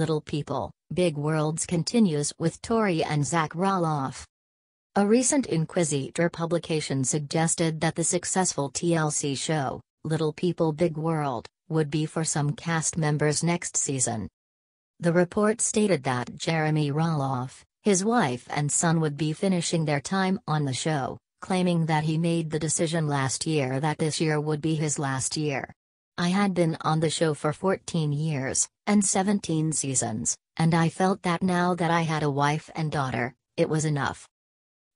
Little People, Big Worlds continues with Tori and Zach Roloff. A recent Inquisitor publication suggested that the successful TLC show, Little People Big World, would be for some cast members next season. The report stated that Jeremy Roloff, his wife and son would be finishing their time on the show, claiming that he made the decision last year that this year would be his last year. I had been on the show for 14 years, and 17 seasons, and I felt that now that I had a wife and daughter, it was enough.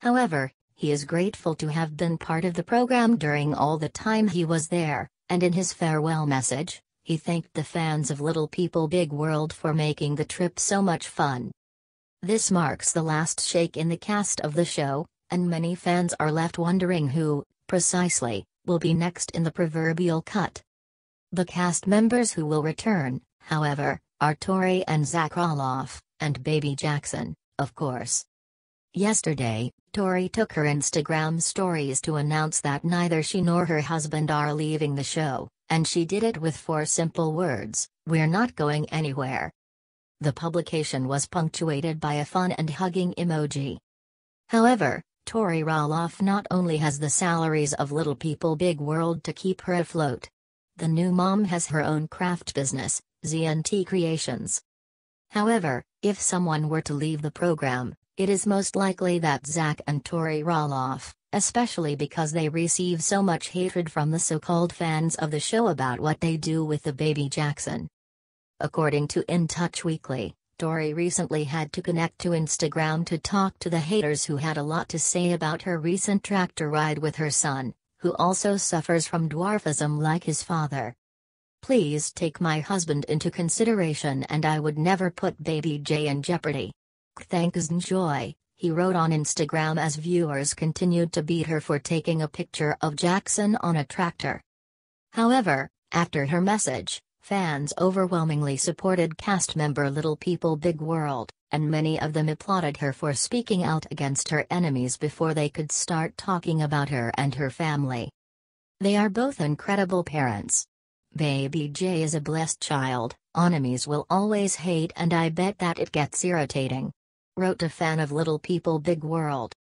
However, he is grateful to have been part of the program during all the time he was there, and in his farewell message, he thanked the fans of Little People Big World for making the trip so much fun. This marks the last shake in the cast of the show, and many fans are left wondering who, precisely, will be next in the proverbial cut. The cast members who will return, however, are Tori and Zach Roloff, and Baby Jackson, of course. Yesterday, Tori took her Instagram stories to announce that neither she nor her husband are leaving the show, and she did it with four simple words We're not going anywhere. The publication was punctuated by a fun and hugging emoji. However, Tori Roloff not only has the salaries of Little People Big World to keep her afloat, the new mom has her own craft business, ZNT Creations. However, if someone were to leave the program, it is most likely that Zach and Tori Roloff, especially because they receive so much hatred from the so-called fans of the show about what they do with the baby Jackson. According to In Touch Weekly, Tori recently had to connect to Instagram to talk to the haters who had a lot to say about her recent tractor ride with her son, who also suffers from dwarfism like his father. Please take my husband into consideration and I would never put baby J in jeopardy. Thanks Joy, he wrote on Instagram as viewers continued to beat her for taking a picture of Jackson on a tractor. However, after her message, fans overwhelmingly supported cast member Little People Big World and many of them applauded her for speaking out against her enemies before they could start talking about her and her family. They are both incredible parents. Baby J is a blessed child, enemies will always hate and I bet that it gets irritating. Wrote a fan of Little People Big World.